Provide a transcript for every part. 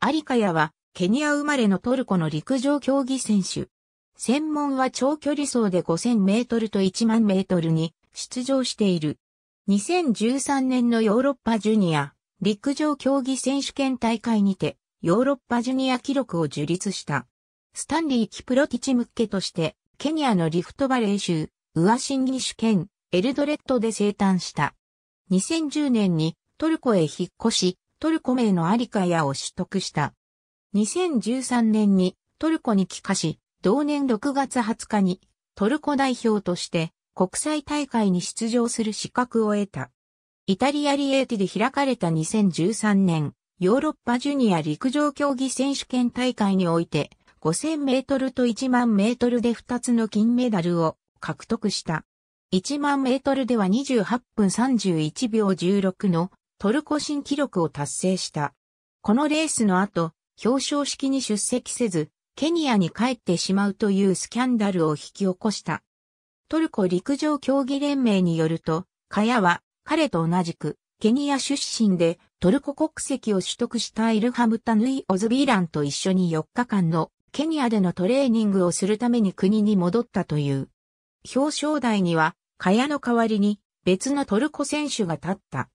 アリカヤは、ケニア生まれのトルコの陸上競技選手。専門は長距離走で5000メートルと1万メートルに出場している。2013年のヨーロッパジュニア陸上競技選手権大会にてヨーロッパジュニア記録を樹立した。スタンリー・キプロティチムッケとしてケニアのリフトバレー州ウアシンギシュ県エルドレッドで生誕した。2010年にトルコへ引っ越しトルコ名のアリカヤを取得した。2013年にトルコに帰化し、同年6月20日にトルコ代表として国際大会に出場する資格を得た。イタリアリエーティで開かれた2013年、ヨーロッパジュニア陸上競技選手権大会において、5000メートルと1万メートルで2つの金メダルを獲得した。1万メートルでは28分31秒16のトルコ新記録を達成した。このレースの後、表彰式に出席せず、ケニアに帰ってしまうというスキャンダルを引き起こした。トルコ陸上競技連盟によると、カヤは彼と同じくケニア出身でトルコ国籍を取得したイルハムタヌイ・オズビーランと一緒に4日間のケニアでのトレーニングをするために国に戻ったという。表彰台にはカヤの代わりに別のトルコ選手が立った。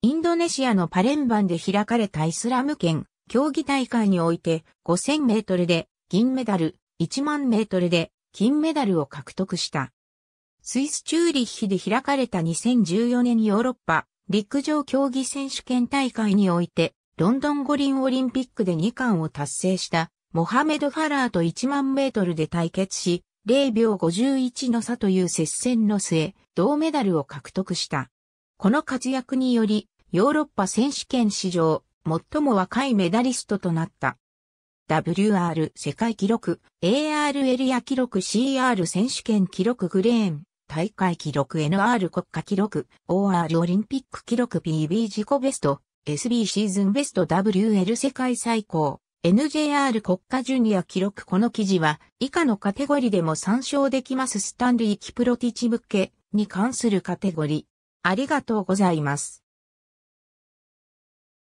インドネシアのパレンバンで開かれたイスラム圏競技大会において5000メートルで銀メダル、1万メートルで金メダルを獲得した。スイス・チューリッヒで開かれた2014年ヨーロッパ陸上競技選手権大会においてロンドン五輪オリンピックで2冠を達成したモハメド・ファラーと1万メートルで対決し0秒51の差という接戦の末銅メダルを獲得した。この活躍により、ヨーロッパ選手権史上、最も若いメダリストとなった。WR 世界記録、AR エリア記録 CR 選手権記録グレーン、大会記録 NR 国家記録、OR オリンピック記録 PB 自己ベスト、SB シーズンベスト WL 世界最高、NJR 国家ジュニア記録この記事は以下のカテゴリでも参照できますスタンリー・キプロティチ向けに関するカテゴリありがとうございます。